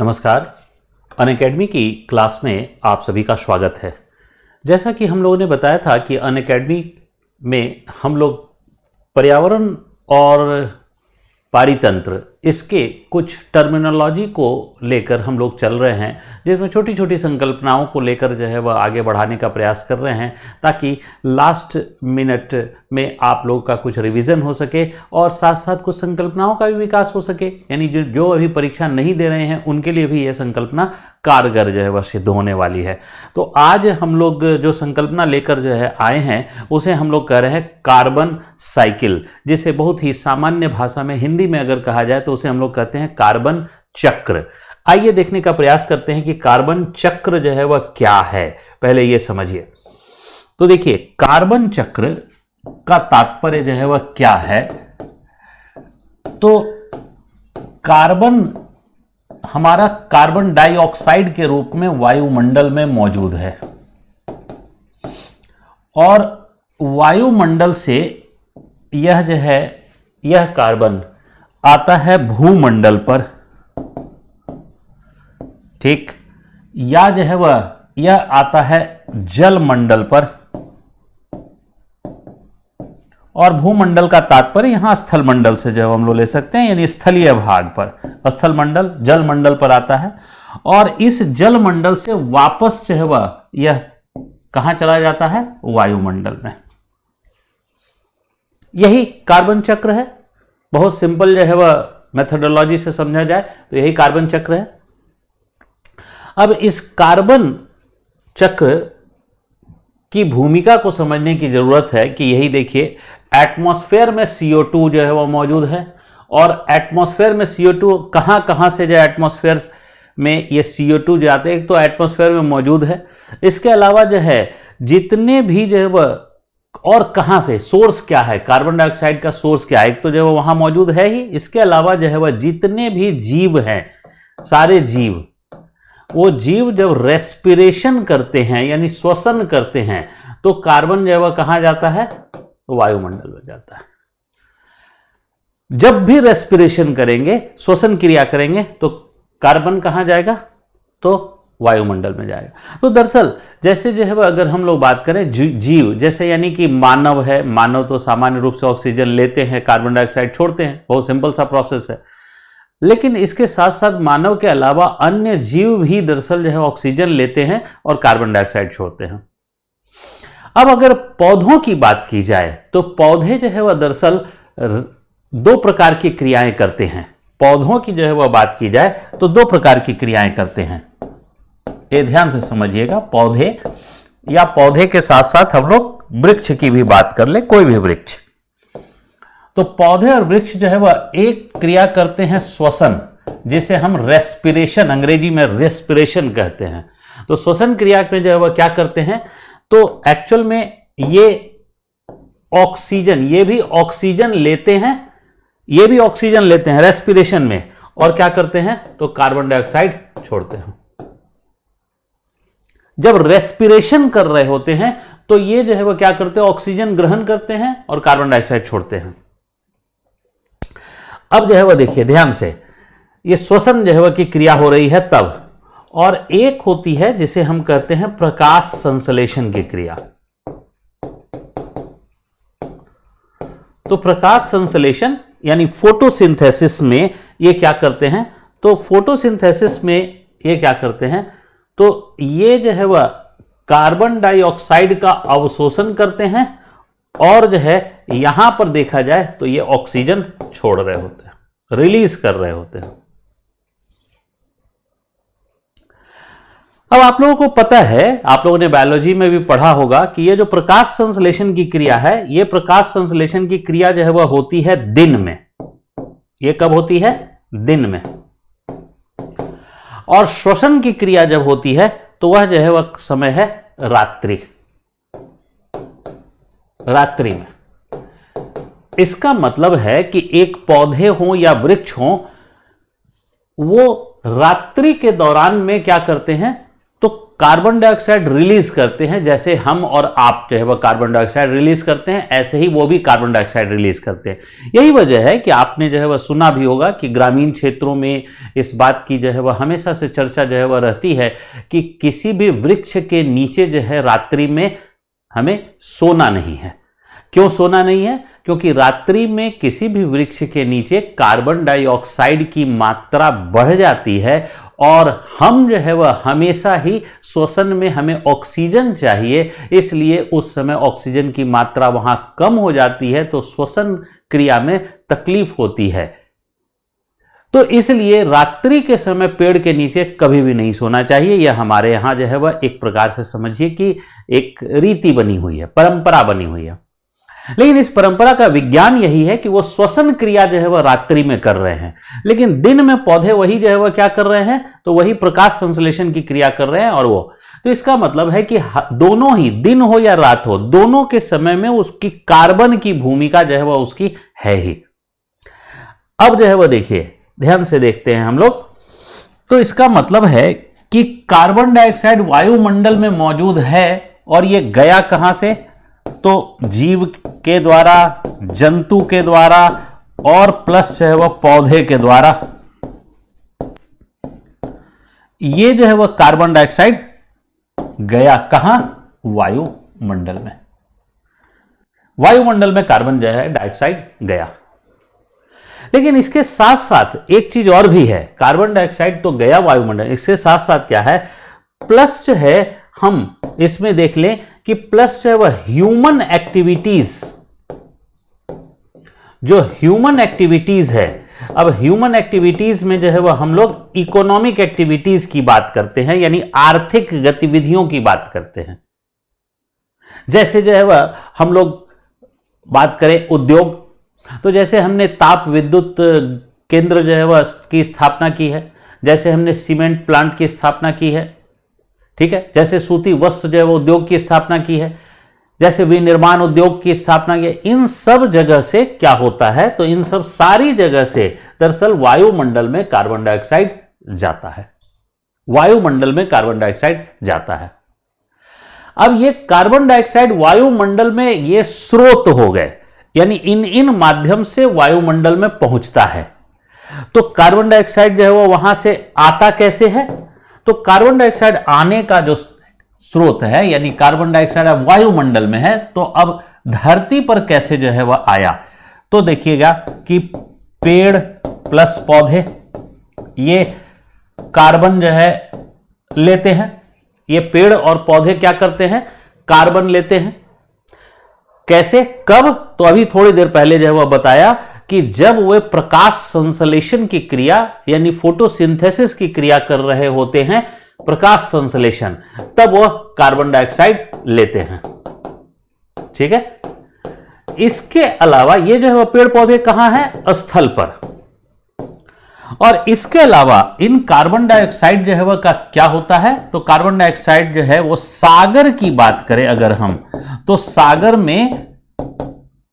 नमस्कार अन अकेडमी की क्लास में आप सभी का स्वागत है जैसा कि हम लोगों ने बताया था कि अन अकेडमी में हम लोग पर्यावरण और पारितंत्र इसके कुछ टर्मिनोलॉजी को लेकर हम लोग चल रहे हैं जिसमें छोटी छोटी संकल्पनाओं को लेकर जो है वह आगे बढ़ाने का प्रयास कर रहे हैं ताकि लास्ट मिनट में आप लोग का कुछ रिवीजन हो सके और साथ साथ कुछ संकल्पनाओं का भी विकास हो सके यानी जो जो अभी परीक्षा नहीं दे रहे हैं उनके लिए भी यह संकल्पना कारगर जो है वह सिद्ध होने वाली है तो आज हम लोग जो संकल्पना लेकर जो है आए हैं उसे हम लोग कह रहे हैं कार्बन साइकिल जिसे बहुत ही सामान्य भाषा में हिंदी में अगर कहा जाए तो तो उसे हम लोग कहते हैं कार्बन चक्र आइए देखने का प्रयास करते हैं कि कार्बन चक्र जो है वह क्या है पहले यह समझिए तो देखिए कार्बन चक्र का तात्पर्य जो है वह क्या है तो कार्बन हमारा कार्बन डाइऑक्साइड के रूप में वायुमंडल में मौजूद है और वायुमंडल से यह जो है यह कार्बन आता है भूमंडल पर ठीक या जो है वह यह आता है जल मंडल पर और भूमंडल का तात्पर्य यहां स्थल मंडल से जो हम लोग ले सकते हैं यानी स्थलीय भाग पर स्थल मंडल जल मंडल पर आता है और इस जल मंडल से वापस जो है वह यह कहां चला जाता है वायुमंडल में यही कार्बन चक्र है बहुत सिंपल जो है वह मेथडोलॉजी से समझा जाए तो यही कार्बन चक्र है अब इस कार्बन चक्र की भूमिका को समझने की ज़रूरत है कि यही देखिए एटमॉस्फेयर में CO2 जो है वह मौजूद है और एटमॉस्फेयर में CO2 कहाँ कहाँ से जो एटमॉस्फेयर में ये CO2 जाते हैं तो एटमॉस्फेयर में मौजूद है इसके अलावा जो है जितने भी जो है वह और कहाँ से सोर्स क्या है कार्बन डाइऑक्साइड का सोर्स क्या है एक तो जो है वहां मौजूद है ही इसके अलावा जो है वह जितने भी जीव हैं सारे जीव वो जीव जब रेस्पिरेशन करते हैं यानी श्वसन करते हैं तो कार्बन जो है वह कहां जाता है वायुमंडल में जाता है जब भी रेस्पिरेशन करेंगे श्वसन क्रिया करेंगे तो कार्बन कहां जाएगा तो वायुमंडल में जाएगा तो दरअसल जैसे जो है वह अगर हम लोग बात करें जीव जैसे यानी कि मानव है मानव तो सामान्य रूप से ऑक्सीजन लेते हैं कार्बन डाइऑक्साइड छोड़ते हैं बहुत सिंपल सा प्रोसेस है लेकिन इसके साथ साथ मानव के अलावा अन्य जीव भी दरअसल जो है ऑक्सीजन लेते हैं और कार्बन डाइऑक्साइड छोड़ते हैं अब अगर पौधों की बात की जाए तो पौधे जो है वह दरअसल दो प्रकार की क्रियाएं करते हैं पौधों की जो है वह बात की जाए तो दो प्रकार की क्रियाएं करते हैं ये ध्यान से समझिएगा पौधे या पौधे के साथ साथ हम लोग वृक्ष की भी बात कर ले कोई भी वृक्ष तो पौधे और वृक्ष जो है वह एक क्रिया करते हैं श्वसन जिसे हम रेस्पिरेशन अंग्रेजी में रेस्पिरेशन कहते हैं तो श्वसन क्रिया में जो है वह क्या करते हैं तो एक्चुअल में ये ऑक्सीजन ये भी ऑक्सीजन लेते हैं ये भी ऑक्सीजन लेते हैं रेस्पिरेशन में और क्या करते हैं तो कार्बन डाइऑक्साइड छोड़ते हैं जब रेस्पिरेशन कर रहे होते हैं तो ये जो है वो क्या करते हैं ऑक्सीजन ग्रहण करते हैं और कार्बन डाइऑक्साइड छोड़ते हैं अब जो है वो देखिए ध्यान से ये श्वसन जो है वह की क्रिया हो रही है तब और एक होती है जिसे हम कहते हैं प्रकाश संश्लेषण की क्रिया तो प्रकाश संश्लेषण यानी फोटोसिंथेसिस में ये क्या करते हैं तो फोटोसिंथेसिस में ये क्या करते हैं तो ये जो है वह कार्बन डाइऑक्साइड का अवशोषण करते हैं और जो है यहां पर देखा जाए तो ये ऑक्सीजन छोड़ रहे होते हैं रिलीज कर रहे होते हैं अब आप लोगों को पता है आप लोगों ने बायोलॉजी में भी पढ़ा होगा कि ये जो प्रकाश संश्लेषण की क्रिया है ये प्रकाश संश्लेषण की क्रिया जो है वह होती है दिन में ये कब होती है दिन में और श्वसन की क्रिया जब होती है तो वह जो है वह समय है रात्रि रात्रि में इसका मतलब है कि एक पौधे हो या वृक्ष हो वो रात्रि के दौरान में क्या करते हैं कार्बन डाइऑक्साइड रिलीज करते हैं जैसे हम और आप जो है वह कार्बन डाइऑक्साइड रिलीज करते हैं ऐसे ही वो भी कार्बन डाइऑक्साइड रिलीज करते हैं यही वजह है कि आपने जो है वह सुना भी होगा कि ग्रामीण क्षेत्रों में इस बात की जो है वह हमेशा से चर्चा जो है वह रहती है कि किसी भी वृक्ष के नीचे जो है रात्रि में हमें सोना नहीं है क्यों सोना नहीं है क्योंकि रात्रि में किसी भी वृक्ष के नीचे कार्बन डाइऑक्साइड की मात्रा बढ़ जाती है और हम जो है वह हमेशा ही श्वसन में हमें ऑक्सीजन चाहिए इसलिए उस समय ऑक्सीजन की मात्रा वहां कम हो जाती है तो श्वसन क्रिया में तकलीफ होती है तो इसलिए रात्रि के समय पेड़ के नीचे कभी भी नहीं सोना चाहिए यह हमारे यहाँ जो है वह एक प्रकार से समझिए कि एक रीति बनी हुई है परंपरा बनी हुई है लेकिन इस परंपरा का विज्ञान यही है कि वो श्वसन क्रिया जो है वह रात्रि में कर रहे हैं लेकिन दिन में पौधे वही जो है वह क्या कर रहे हैं तो वही प्रकाश संश्लेषण की क्रिया कर रहे हैं और वो तो इसका मतलब है कि दोनों ही दिन हो या रात हो दोनों के समय में उसकी कार्बन की भूमिका जो है वह उसकी है ही अब जो है वह देखिए ध्यान से देखते हैं हम लोग तो इसका मतलब है कि कार्बन डाइऑक्साइड वायुमंडल में मौजूद है और ये गया कहां से तो जीव के द्वारा जंतु के द्वारा और प्लस जो है वह पौधे के द्वारा ये जो है वह कार्बन डाइऑक्साइड गया कहा वायुमंडल में वायुमंडल में कार्बन जो है डाइऑक्साइड गया लेकिन इसके साथ साथ एक चीज और भी है कार्बन डाइऑक्साइड तो गया वायुमंडल इसके साथ साथ क्या है प्लस जो है हम इसमें देख लें कि प्लस जो है वह ह्यूमन एक्टिविटीज जो ह्यूमन एक्टिविटीज है अब ह्यूमन एक्टिविटीज में जो है वह हम लोग इकोनॉमिक एक्टिविटीज की बात करते हैं यानी आर्थिक गतिविधियों की बात करते हैं जैसे जो है वह हम लोग बात करें उद्योग तो जैसे हमने ताप विद्युत केंद्र जो है वह की स्थापना की है जैसे हमने सीमेंट प्लांट की स्थापना की है ठीक है जैसे सूती वस्त्र जो है वो उद्योग की स्थापना की है जैसे विनिर्माण उद्योग की स्थापना की इन सब जगह से क्या होता है तो इन सब सारी जगह से दरअसल वायुमंडल में कार्बन डाइऑक्साइड जाता है वायुमंडल में कार्बन डाइऑक्साइड जाता है अब ये कार्बन डाइऑक्साइड वायुमंडल में ये स्रोत हो गए यानी इन इन माध्यम से वायुमंडल में पहुंचता है तो कार्बन डाइऑक्साइड जो है वो वहां से आता कैसे है तो कार्बन डाइऑक्साइड आने का जो स्रोत है यानी कार्बन डाइऑक्साइड अब वायुमंडल में है तो अब धरती पर कैसे जो है वह आया तो देखिएगा कि पेड़ प्लस पौधे ये कार्बन जो है लेते हैं ये पेड़ और पौधे क्या करते हैं कार्बन लेते हैं कैसे कब तो अभी थोड़ी देर पहले जो है वह बताया कि जब वे प्रकाश संश्लेषण की क्रिया यानी फोटोसिंथेसिस की क्रिया कर रहे होते हैं प्रकाश संश्लेषण तब वह कार्बन डाइऑक्साइड लेते हैं ठीक है इसके अलावा ये जो है वह पेड़ पौधे कहां हैं स्थल पर और इसके अलावा इन कार्बन डाइऑक्साइड जो है वह का क्या होता है तो कार्बन डाइऑक्साइड जो है वो सागर की बात करें अगर हम तो सागर में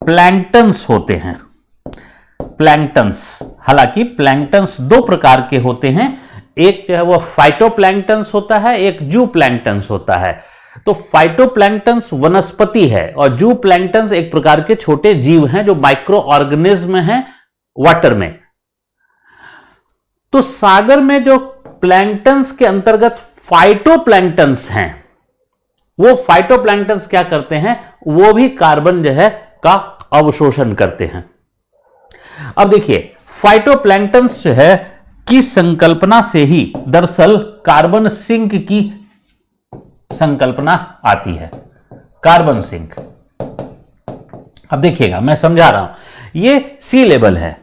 प्लैंक्टन्स होते हैं प्लैंक्टन्स हालांकि प्लैंक्टन्स दो प्रकार के होते हैं एक जो है वह फाइटोप्लैंक्टन्स होता है एक जू प्लैंक्टन्स होता है तो फाइटोप्लैंक्टन्स वनस्पति है और जू प्लैंक्टन्स एक प्रकार के छोटे जीव हैं जो माइक्रो ऑर्गेनिज्म हैं वाटर में तो सागर में जो प्लैंक्टन्स के अंतर्गत फाइटोप्लैंक्टन्स हैं वो फाइटोप्लैंक्टन्स क्या करते हैं वो भी कार्बन जो है का अवशोषण करते हैं अब देखिए फाइटोप्लैंक्टन जो है की संकल्पना से ही दरअसल कार्बन सिंक की संकल्पना आती है कार्बन सिंक अब देखिएगा मैं समझा रहा हूं ये सी लेवल है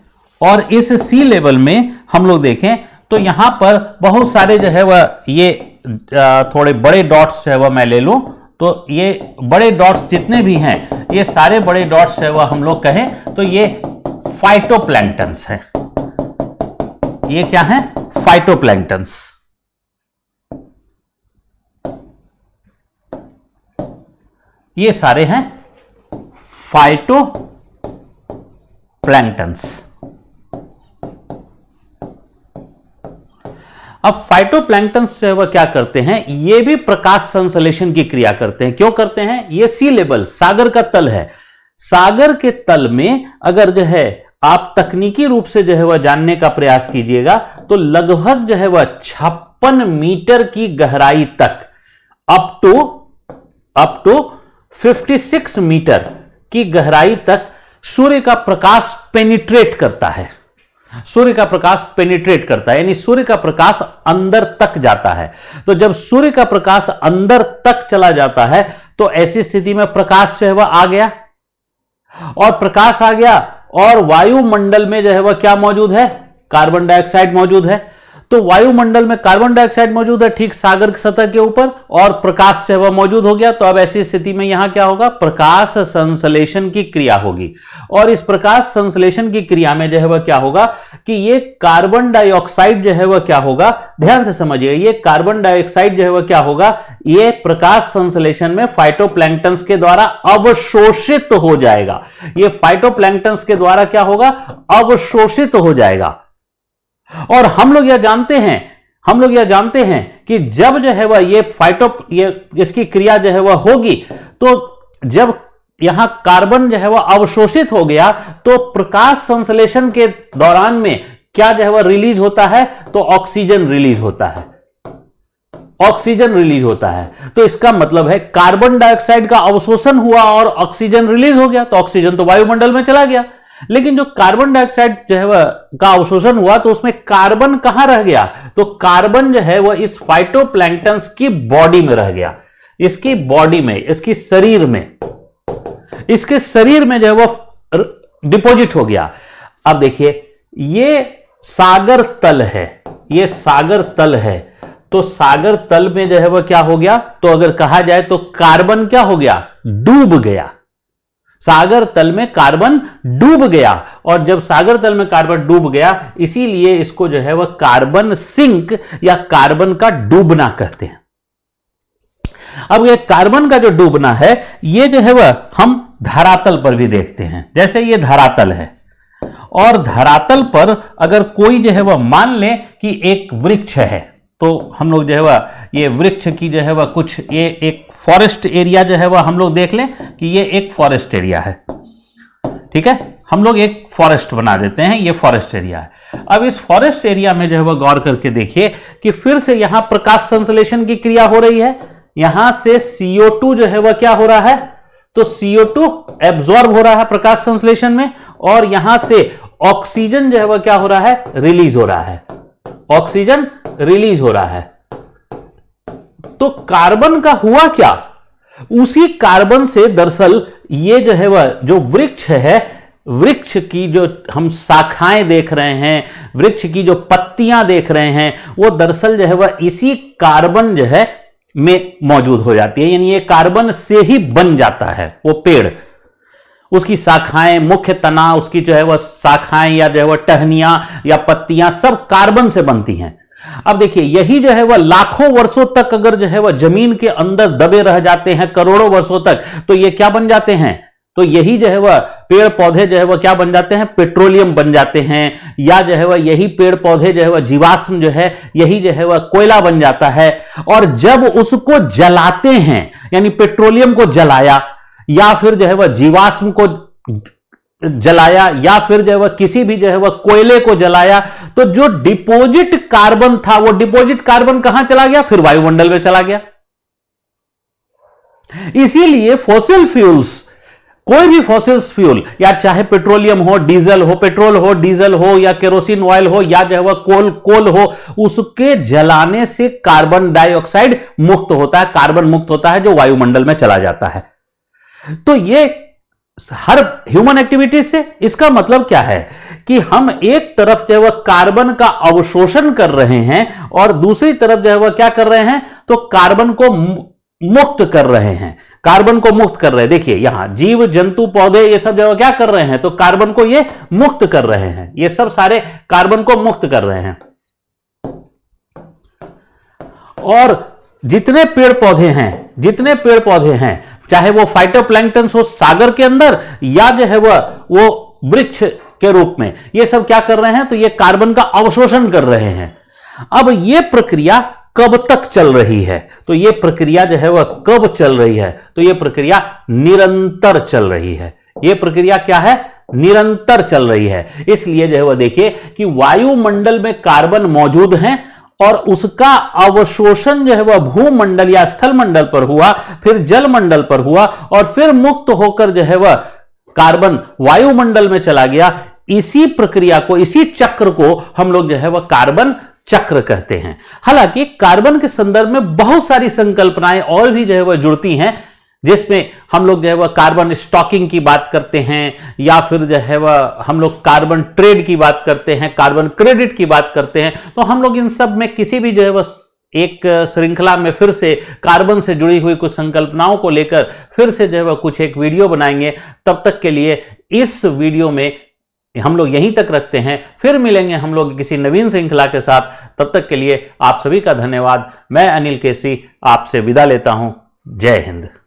और इस सी लेवल में हम लोग देखें तो यहां पर बहुत सारे जो है वह ये थोड़े बड़े डॉट्स जो है वह मैं ले लू तो ये बड़े डॉट्स जितने भी हैं ये सारे बड़े डॉट्स है वह हम लोग कहें तो ये फाइटोप्लैंक्टन्स है ये क्या है फाइटोप्लैंक्टन्स ये सारे हैं फाइटो प्लैंक्टन्स अब फाइटोप्लैंक्टन्स जो वह क्या करते हैं ये भी प्रकाश संश्लेषण की क्रिया करते हैं क्यों करते हैं ये सी लेवल सागर का तल है सागर के तल में अगर जो है आप तकनीकी रूप से जो है वह जानने का प्रयास कीजिएगा तो लगभग जो है वह छप्पन मीटर की गहराई तक up to up to 56 metre की गहराई तक सूर्य का प्रकाश पेनिट्रेट करता है सूर्य का प्रकाश पेनिट्रेट करता है यानी सूर्य का प्रकाश अंदर तक जाता है तो जब सूर्य का प्रकाश अंदर तक चला जाता है तो ऐसी स्थिति में प्रकाश जो है वह आ गया और प्रकाश आ गया और वायुमंडल में जो है वह क्या मौजूद है कार्बन डाइऑक्साइड मौजूद है तो वायुमंडल में कार्बन डाइऑक्साइड मौजूद है ठीक सागर की सतह के ऊपर और प्रकाश से वह मौजूद हो गया तो अब ऐसी स्थिति में यहां क्या होगा प्रकाश संश्लेषण की क्रिया होगी और इस प्रकाश संश्लेषण की क्रिया में जो है वह क्या होगा कि ये कार्बन डाइऑक्साइड जो है वह क्या होगा ध्यान से समझिए ये कार्बन डाइऑक्साइड जो है वह क्या होगा ये प्रकाश संश्लेषण में फाइटोप्लैंक्टन्स के द्वारा अवशोषित हो जाएगा ये फाइटोप्लैंक्टन्स के द्वारा क्या होगा अवशोषित हो जाएगा और हम लोग यह जानते हैं हम लोग यह जानते हैं कि जब जो है वह ये फाइटो ये इसकी क्रिया जो है वह होगी तो जब यहां कार्बन जो है वह अवशोषित हो गया तो प्रकाश संश्लेषण के दौरान में क्या जो है वह रिलीज होता है तो ऑक्सीजन रिलीज होता है ऑक्सीजन रिलीज होता है तो इसका मतलब है कार्बन डाइऑक्साइड का अवशोषण हुआ और ऑक्सीजन रिलीज हो गया तो ऑक्सीजन तो वायुमंडल में चला गया लेकिन जो कार्बन डाइऑक्साइड जो है वह का अवशोषण हुआ तो उसमें कार्बन कहां रह गया तो कार्बन जो है वह इस फाइटोप्लैंक्टन की बॉडी में रह गया इसकी बॉडी में इसकी शरीर में इसके शरीर में जो है वह डिपोजिट हो गया अब देखिए ये सागर तल है ये सागर तल है तो सागर तल में जो है वह क्या हो गया तो अगर कहा जाए तो कार्बन क्या हो गया डूब गया सागर तल में कार्बन डूब गया और जब सागर तल में कार्बन डूब गया इसीलिए इसको जो है वह कार्बन सिंक या कार्बन का डूबना कहते हैं अब ये कार्बन का जो डूबना है ये जो है वह हम धरातल पर भी देखते हैं जैसे ये धरातल है और धरातल पर अगर कोई जो है वह मान ले कि एक वृक्ष है तो हम लोग जो है वह ये वृक्ष की जो है वह कुछ ये एक फॉरेस्ट एरिया जो है वह हम लोग देख लें कि ये एक फॉरेस्ट एरिया है ठीक है हम लोग एक फॉरेस्ट बना देते हैं ये फॉरेस्ट एरिया है अब इस फॉरेस्ट एरिया में जो है वह गौर करके देखिए कि फिर से यहां प्रकाश संश्लेषण की क्रिया हो रही है यहां से टू जो है वह क्या हो रहा है तो टू एब्जॉर्ब हो रहा है प्रकाश संश्लेषण में और यहां से ऑक्सीजन जो है वह क्या हो रहा है रिलीज हो रहा है ऑक्सीजन रिलीज हो रहा है तो कार्बन का हुआ क्या उसी कार्बन से दरअसल ये जो है वह जो वृक्ष है वृक्ष की जो हम शाखाएं देख रहे हैं वृक्ष की जो पत्तियां देख रहे हैं वो दरअसल जो है वह इसी कार्बन जो है में मौजूद हो जाती है यानी ये कार्बन से ही बन जाता है वो पेड़ उसकी शाखाएं मुख्य तना उसकी जो है वह शाखाएं या जो है वह टहनियां या पत्तियां सब कार्बन से बनती हैं अब देखिए यही जो है वह लाखों वर्षों तक अगर जो है वह जमीन के अंदर दबे रह जाते हैं करोड़ों वर्षों तक तो ये क्या बन जाते हैं तो यही जो है वह पेड़ पौधे जो है वह क्या बन जाते हैं पेट्रोलियम बन जाते हैं या जो है वह यही पेड़ पौधे जो है वह जीवाश्म जो है यही जो है वह कोयला बन जाता है और जब उसको जलाते हैं यानी पेट्रोलियम को जलाया या फिर जो है वह जीवाश्म को जलाया या फिर जो है वह किसी भी जो है वह कोयले को जलाया तो जो डिपॉजिट कार्बन था वो डिपॉजिट कार्बन कहां चला गया फिर वायुमंडल में चला गया इसीलिए फॉसिल फ्यूल्स कोई भी फॉसिल फ्यूल या चाहे पेट्रोलियम हो डीजल हो पेट्रोल हो डीजल हो या केरोसिन ऑयल हो या जो है वह कोल कोल हो उसके जलाने से कार्बन डाइऑक्साइड मुक्त होता है कार्बन मुक्त होता है जो वायुमंडल में चला जाता है तो ये हर ह्यूमन एक्टिविटीज से इसका मतलब क्या है कि हम एक तरफ जो है वह कार्बन का अवशोषण कर रहे हैं और दूसरी तरफ जो है वह क्या कर रहे हैं तो कार्बन को मुक्त कर रहे हैं कार्बन को मुक्त कर रहे हैं देखिए यहां जीव जंतु पौधे ये सब जगह क्या कर रहे हैं तो कार्बन को ये मुक्त कर रहे हैं ये सब सारे कार्बन को मुक्त कर रहे हैं और जितने पेड़ पौधे हैं जितने पेड़ पौधे हैं चाहे वो फाइटोप्लैंक्टन हो सागर के अंदर या जो है वह वो वृक्ष के रूप में ये सब क्या कर रहे हैं तो ये कार्बन का अवशोषण कर रहे हैं अब ये प्रक्रिया कब तक चल रही है तो ये प्रक्रिया जो है वह कब चल रही है तो ये प्रक्रिया निरंतर चल रही है ये प्रक्रिया क्या है निरंतर चल रही है इसलिए जो है वह देखिए कि वायुमंडल में कार्बन मौजूद हैं और उसका अवशोषण जो है वह भूमंडल या स्थल मंडल पर हुआ फिर जल मंडल पर हुआ और फिर मुक्त होकर जो है वह कार्बन वायुमंडल में चला गया इसी प्रक्रिया को इसी चक्र को हम लोग जो है वह कार्बन चक्र कहते हैं हालांकि कार्बन के संदर्भ में बहुत सारी संकल्पनाएं और भी जो है वह जुड़ती हैं जिसमें हम लोग जो है वह कार्बन स्टॉकिंग की बात करते हैं या फिर जो है वह हम लोग कार्बन ट्रेड की बात करते हैं कार्बन क्रेडिट की बात करते हैं तो हम लोग इन सब में किसी भी जो है वह एक श्रृंखला में फिर से कार्बन से जुड़ी हुई कुछ संकल्पनाओं को लेकर फिर से जो है वह कुछ एक वीडियो बनाएंगे तब तक के लिए इस वीडियो में हम लोग यहीं तक रखते हैं फिर मिलेंगे हम लोग किसी नवीन श्रृंखला के साथ तब तक के लिए आप सभी का धन्यवाद मैं अनिल केसी आपसे विदा लेता हूं जय हिंद